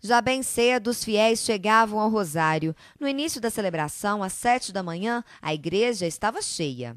Já bem cedo, os fiéis chegavam ao rosário. No início da celebração, às sete da manhã, a igreja estava cheia.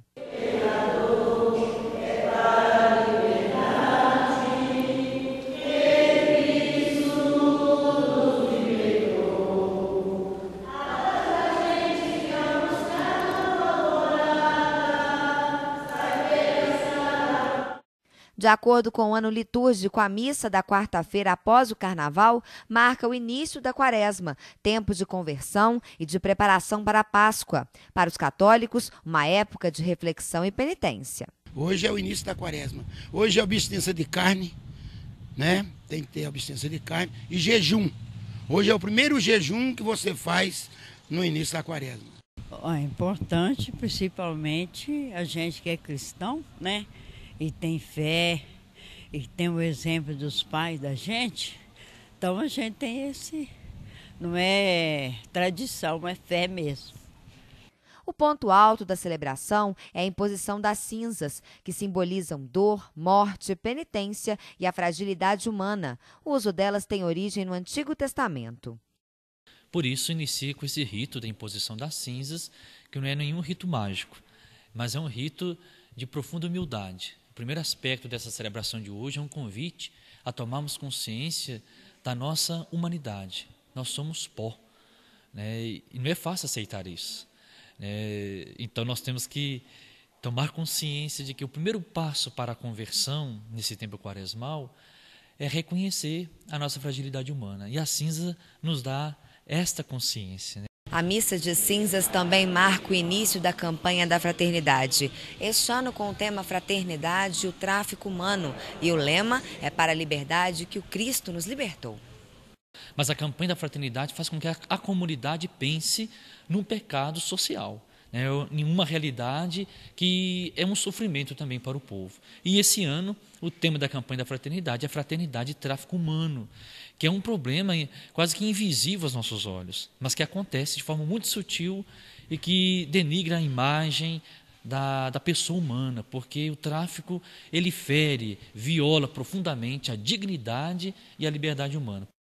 De acordo com o ano litúrgico, a missa da quarta-feira após o carnaval marca o início da quaresma, tempo de conversão e de preparação para a Páscoa. Para os católicos, uma época de reflexão e penitência. Hoje é o início da quaresma. Hoje é abstinência de carne, né? Tem que ter abstinência de carne e jejum. Hoje é o primeiro jejum que você faz no início da quaresma. É importante, principalmente a gente que é cristão, né? e tem fé e tem o exemplo dos pais da gente, então a gente tem esse. Não é tradição, é fé mesmo. O ponto alto da celebração é a imposição das cinzas, que simbolizam dor, morte, penitência e a fragilidade humana. O uso delas tem origem no Antigo Testamento. Por isso, inicia com esse rito da imposição das cinzas, que não é nenhum rito mágico, mas é um rito de profunda humildade, o primeiro aspecto dessa celebração de hoje é um convite a tomarmos consciência da nossa humanidade. Nós somos pó. Né? E não é fácil aceitar isso. Né? Então nós temos que tomar consciência de que o primeiro passo para a conversão nesse tempo quaresmal é reconhecer a nossa fragilidade humana. E a cinza nos dá esta consciência. Né? A missa de cinzas também marca o início da campanha da fraternidade. Este ano com o tema Fraternidade e o tráfico humano. E o lema é para a liberdade que o Cristo nos libertou. Mas a campanha da fraternidade faz com que a, a comunidade pense num pecado social né, em uma realidade que é um sofrimento também para o povo. E esse ano, o tema da campanha da fraternidade é fraternidade e tráfico humano, que é um problema quase que invisível aos nossos olhos, mas que acontece de forma muito sutil e que denigra a imagem da, da pessoa humana, porque o tráfico ele fere, viola profundamente a dignidade e a liberdade humana.